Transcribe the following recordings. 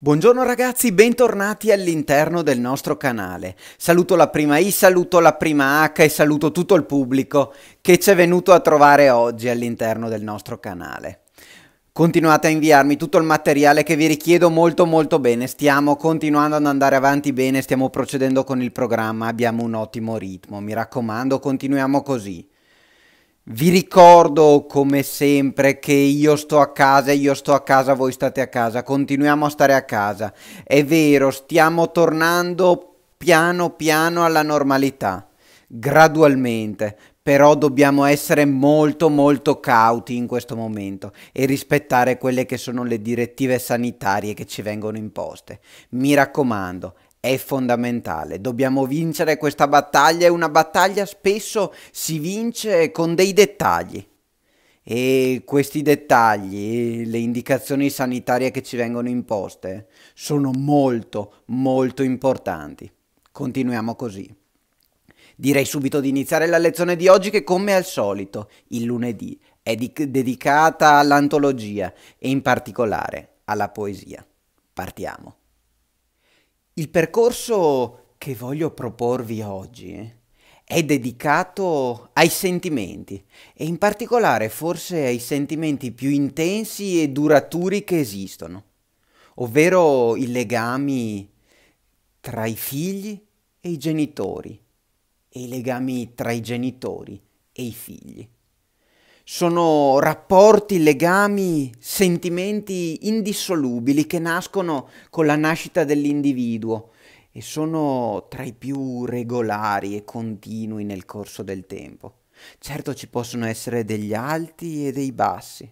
Buongiorno ragazzi, bentornati all'interno del nostro canale. Saluto la prima I, saluto la prima H e saluto tutto il pubblico che ci è venuto a trovare oggi all'interno del nostro canale. Continuate a inviarmi tutto il materiale che vi richiedo molto molto bene, stiamo continuando ad andare avanti bene, stiamo procedendo con il programma, abbiamo un ottimo ritmo, mi raccomando continuiamo così. Vi ricordo come sempre che io sto a casa, io sto a casa, voi state a casa, continuiamo a stare a casa. È vero, stiamo tornando piano piano alla normalità, gradualmente, però dobbiamo essere molto molto cauti in questo momento e rispettare quelle che sono le direttive sanitarie che ci vengono imposte. Mi raccomando, è fondamentale. Dobbiamo vincere questa battaglia e una battaglia spesso si vince con dei dettagli. E questi dettagli, le indicazioni sanitarie che ci vengono imposte, sono molto, molto importanti. Continuiamo così. Direi subito di iniziare la lezione di oggi che come al solito, il lunedì, è dedicata all'antologia e in particolare alla poesia. Partiamo. Il percorso che voglio proporvi oggi eh, è dedicato ai sentimenti e in particolare forse ai sentimenti più intensi e duraturi che esistono, ovvero i legami tra i figli e i genitori e i legami tra i genitori e i figli sono rapporti, legami, sentimenti indissolubili che nascono con la nascita dell'individuo e sono tra i più regolari e continui nel corso del tempo. Certo ci possono essere degli alti e dei bassi,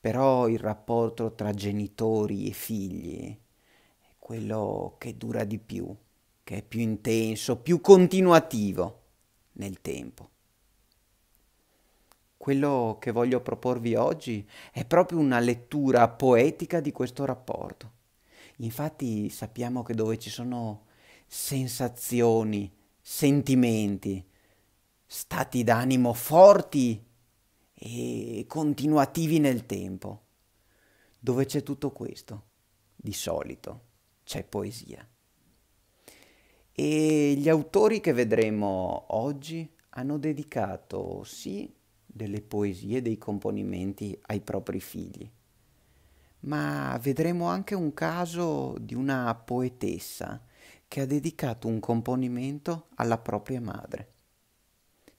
però il rapporto tra genitori e figli è quello che dura di più, che è più intenso, più continuativo nel tempo. Quello che voglio proporvi oggi è proprio una lettura poetica di questo rapporto. Infatti sappiamo che dove ci sono sensazioni, sentimenti, stati d'animo forti e continuativi nel tempo, dove c'è tutto questo, di solito c'è poesia. E gli autori che vedremo oggi hanno dedicato sì delle poesie e dei componimenti ai propri figli. Ma vedremo anche un caso di una poetessa che ha dedicato un componimento alla propria madre.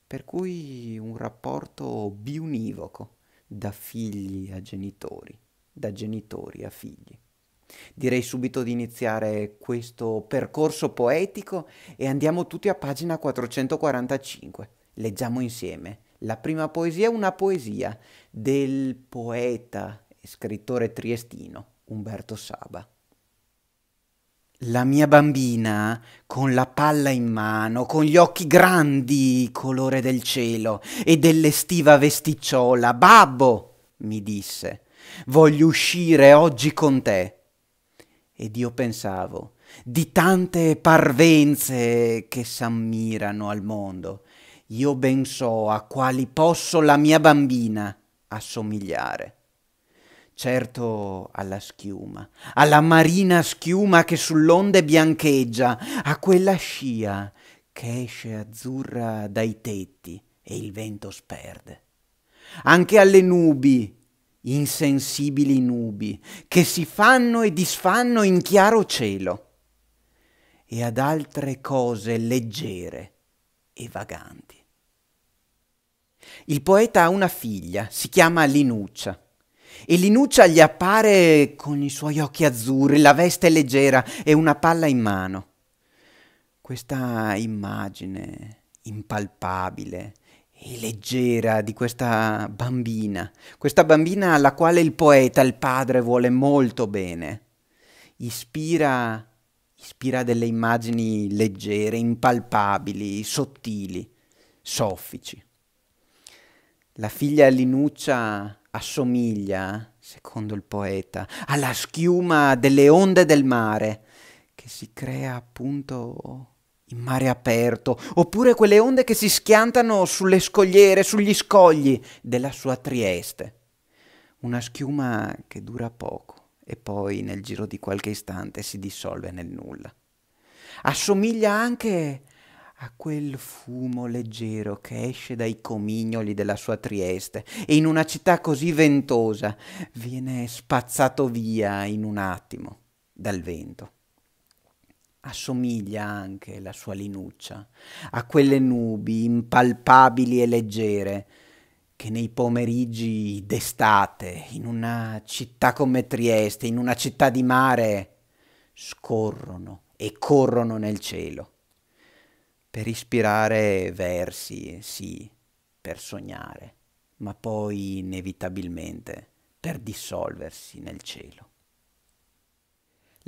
Per cui un rapporto biunivoco da figli a genitori, da genitori a figli. Direi subito di iniziare questo percorso poetico e andiamo tutti a pagina 445. Leggiamo insieme la prima poesia è una poesia del poeta e scrittore triestino Umberto Saba. La mia bambina, con la palla in mano, con gli occhi grandi, colore del cielo, e dell'estiva vesticciola, babbo, mi disse, voglio uscire oggi con te. Ed io pensavo di tante parvenze che s'ammirano al mondo, io ben so a quali posso la mia bambina assomigliare. Certo alla schiuma, alla marina schiuma che sull'onde biancheggia, a quella scia che esce azzurra dai tetti e il vento sperde. Anche alle nubi, insensibili nubi, che si fanno e disfanno in chiaro cielo. E ad altre cose leggere, e vaganti. Il poeta ha una figlia, si chiama Linuccia. E Linuccia gli appare con i suoi occhi azzurri, la veste leggera e una palla in mano. Questa immagine impalpabile e leggera di questa bambina, questa bambina alla quale il poeta, il padre, vuole molto bene, ispira ispira delle immagini leggere, impalpabili, sottili, soffici. La figlia Linuccia assomiglia, secondo il poeta, alla schiuma delle onde del mare, che si crea appunto in mare aperto, oppure quelle onde che si schiantano sulle scogliere, sugli scogli della sua Trieste. Una schiuma che dura poco e poi nel giro di qualche istante si dissolve nel nulla. Assomiglia anche a quel fumo leggero che esce dai comignoli della sua Trieste e in una città così ventosa viene spazzato via in un attimo dal vento. Assomiglia anche la sua linuccia a quelle nubi impalpabili e leggere che nei pomeriggi d'estate, in una città come Trieste, in una città di mare, scorrono e corrono nel cielo per ispirare versi, sì, per sognare, ma poi inevitabilmente per dissolversi nel cielo.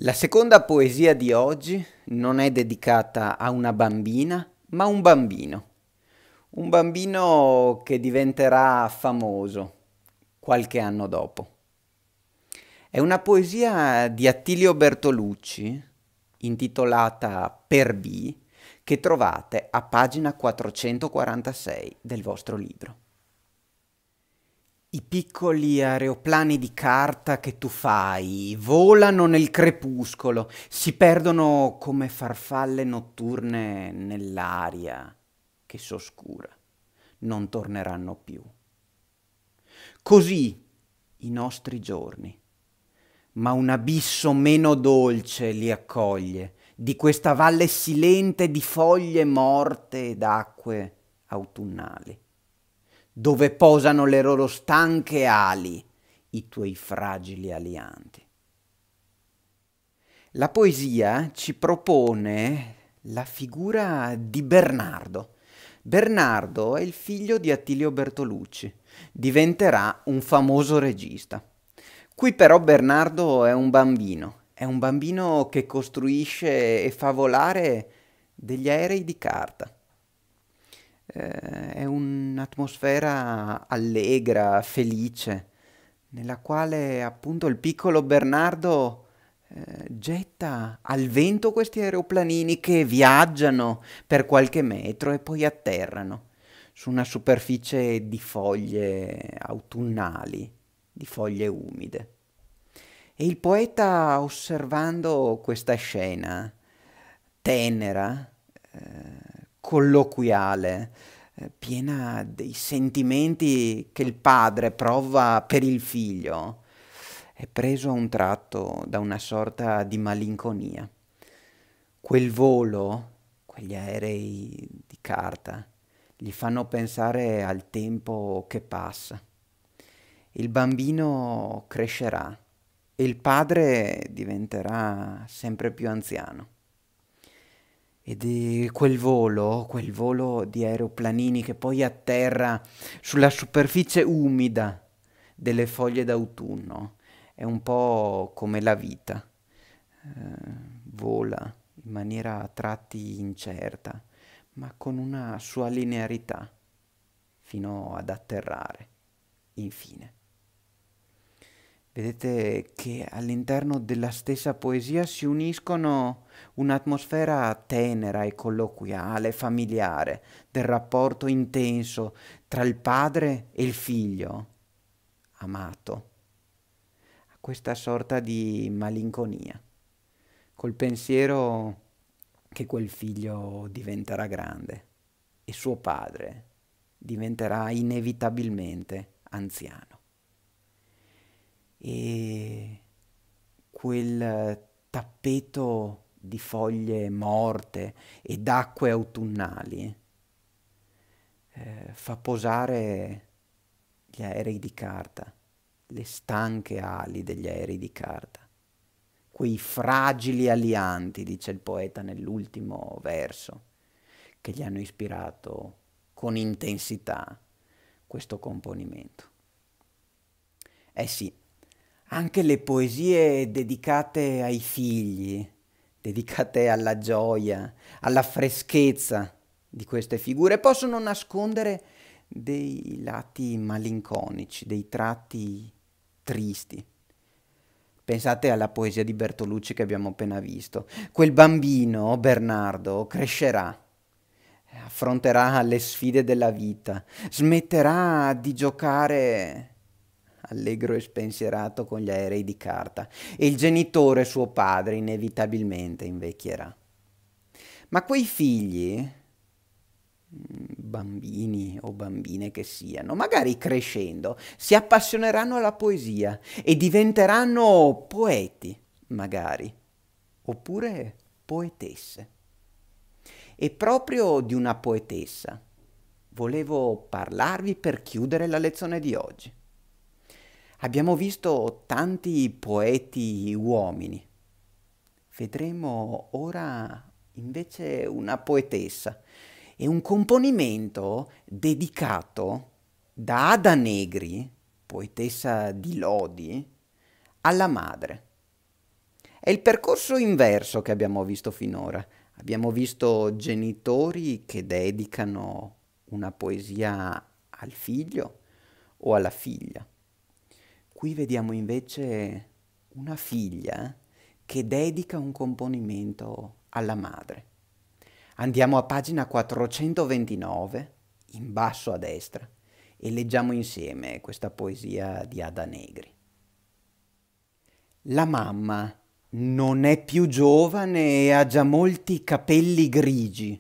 La seconda poesia di oggi non è dedicata a una bambina, ma a un bambino. Un bambino che diventerà famoso qualche anno dopo. È una poesia di Attilio Bertolucci intitolata Per B che trovate a pagina 446 del vostro libro. I piccoli aeroplani di carta che tu fai volano nel crepuscolo, si perdono come farfalle notturne nell'aria che s'oscura, non torneranno più. Così i nostri giorni, ma un abisso meno dolce li accoglie di questa valle silente di foglie morte ed acque autunnali, dove posano le loro stanche ali i tuoi fragili alianti. La poesia ci propone la figura di Bernardo, Bernardo è il figlio di Attilio Bertolucci, diventerà un famoso regista. Qui però Bernardo è un bambino, è un bambino che costruisce e fa volare degli aerei di carta. Eh, è un'atmosfera allegra, felice, nella quale appunto il piccolo Bernardo eh, getta al vento questi aeroplanini che viaggiano per qualche metro e poi atterrano su una superficie di foglie autunnali, di foglie umide. E il poeta, osservando questa scena tenera, eh, colloquiale, eh, piena dei sentimenti che il padre prova per il figlio, è preso a un tratto da una sorta di malinconia. Quel volo, quegli aerei di carta, gli fanno pensare al tempo che passa. Il bambino crescerà e il padre diventerà sempre più anziano. Ed quel volo, quel volo di aeroplanini che poi atterra sulla superficie umida delle foglie d'autunno, è un po' come la vita, eh, vola in maniera a tratti incerta, ma con una sua linearità fino ad atterrare, infine. Vedete che all'interno della stessa poesia si uniscono un'atmosfera tenera e colloquiale, familiare, del rapporto intenso tra il padre e il figlio, amato questa sorta di malinconia, col pensiero che quel figlio diventerà grande e suo padre diventerà inevitabilmente anziano. E quel tappeto di foglie morte e d'acque autunnali eh, fa posare gli aerei di carta le stanche ali degli aerei di carta, quei fragili alianti, dice il poeta nell'ultimo verso, che gli hanno ispirato con intensità questo componimento. Eh sì, anche le poesie dedicate ai figli, dedicate alla gioia, alla freschezza di queste figure, possono nascondere dei lati malinconici, dei tratti tristi. Pensate alla poesia di Bertolucci che abbiamo appena visto. Quel bambino, Bernardo, crescerà, affronterà le sfide della vita, smetterà di giocare allegro e spensierato con gli aerei di carta e il genitore, suo padre, inevitabilmente invecchierà. Ma quei figli, bambini o bambine che siano, magari crescendo, si appassioneranno alla poesia e diventeranno poeti, magari, oppure poetesse. E proprio di una poetessa volevo parlarvi per chiudere la lezione di oggi. Abbiamo visto tanti poeti uomini. Vedremo ora invece una poetessa è un componimento dedicato da Ada Negri, poetessa di Lodi, alla madre. È il percorso inverso che abbiamo visto finora. Abbiamo visto genitori che dedicano una poesia al figlio o alla figlia. Qui vediamo invece una figlia che dedica un componimento alla madre. Andiamo a pagina 429, in basso a destra, e leggiamo insieme questa poesia di Ada Negri. La mamma non è più giovane e ha già molti capelli grigi,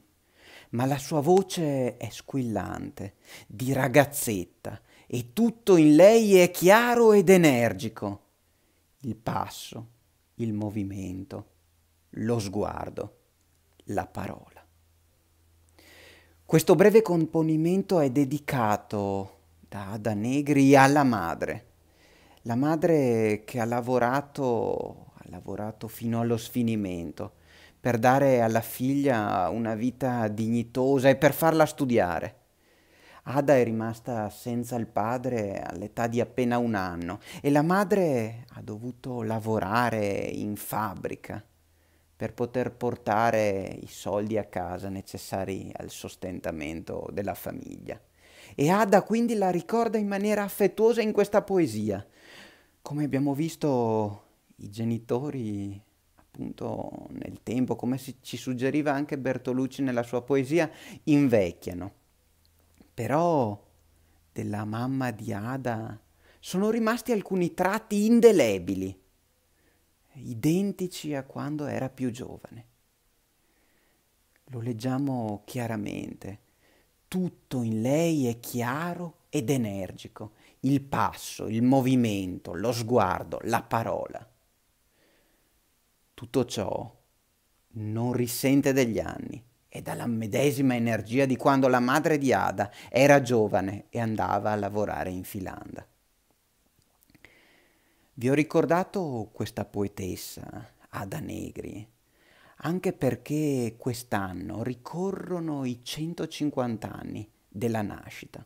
ma la sua voce è squillante, di ragazzetta, e tutto in lei è chiaro ed energico. Il passo, il movimento, lo sguardo, la parola. Questo breve componimento è dedicato da Ada Negri alla madre, la madre che ha lavorato, ha lavorato fino allo sfinimento per dare alla figlia una vita dignitosa e per farla studiare. Ada è rimasta senza il padre all'età di appena un anno e la madre ha dovuto lavorare in fabbrica per poter portare i soldi a casa necessari al sostentamento della famiglia. E Ada quindi la ricorda in maniera affettuosa in questa poesia. Come abbiamo visto, i genitori, appunto, nel tempo, come ci suggeriva anche Bertolucci nella sua poesia, invecchiano. Però della mamma di Ada sono rimasti alcuni tratti indelebili identici a quando era più giovane. Lo leggiamo chiaramente. Tutto in lei è chiaro ed energico, il passo, il movimento, lo sguardo, la parola. Tutto ciò non risente degli anni e dalla medesima energia di quando la madre di Ada era giovane e andava a lavorare in Filanda. Vi ho ricordato questa poetessa, Ada Negri, anche perché quest'anno ricorrono i 150 anni della nascita.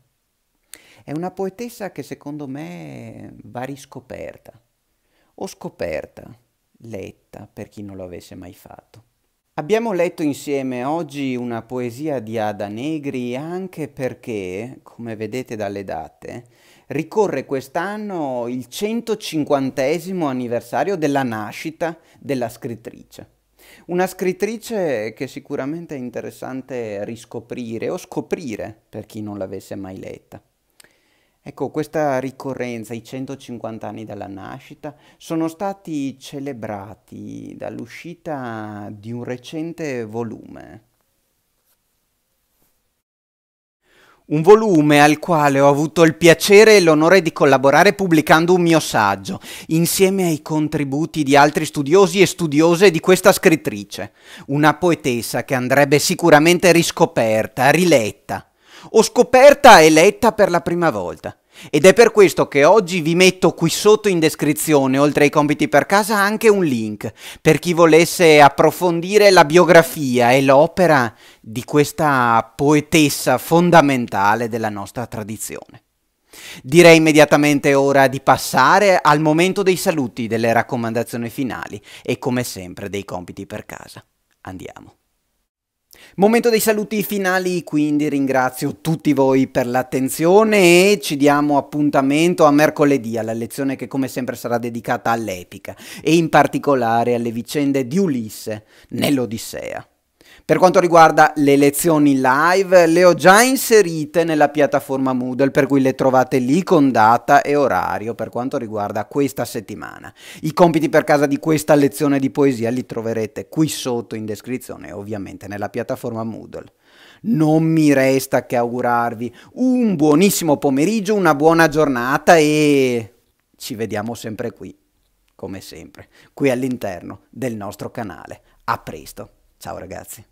È una poetessa che secondo me va riscoperta, o scoperta, letta per chi non lo avesse mai fatto. Abbiamo letto insieme oggi una poesia di Ada Negri anche perché, come vedete dalle date, ricorre quest'anno il 150 anniversario della nascita della scrittrice. Una scrittrice che sicuramente è interessante riscoprire o scoprire per chi non l'avesse mai letta. Ecco, questa ricorrenza, i 150 anni dalla nascita, sono stati celebrati dall'uscita di un recente volume. Un volume al quale ho avuto il piacere e l'onore di collaborare pubblicando un mio saggio, insieme ai contributi di altri studiosi e studiose di questa scrittrice, una poetessa che andrebbe sicuramente riscoperta, riletta ho scoperta e letta per la prima volta. Ed è per questo che oggi vi metto qui sotto in descrizione, oltre ai compiti per casa, anche un link per chi volesse approfondire la biografia e l'opera di questa poetessa fondamentale della nostra tradizione. Direi immediatamente ora di passare al momento dei saluti, delle raccomandazioni finali e come sempre dei compiti per casa. Andiamo. Momento dei saluti finali, quindi ringrazio tutti voi per l'attenzione e ci diamo appuntamento a mercoledì alla lezione che come sempre sarà dedicata all'epica e in particolare alle vicende di Ulisse nell'Odissea. Per quanto riguarda le lezioni live, le ho già inserite nella piattaforma Moodle, per cui le trovate lì con data e orario per quanto riguarda questa settimana. I compiti per casa di questa lezione di poesia li troverete qui sotto in descrizione e ovviamente nella piattaforma Moodle. Non mi resta che augurarvi un buonissimo pomeriggio, una buona giornata e ci vediamo sempre qui, come sempre, qui all'interno del nostro canale. A presto, ciao ragazzi.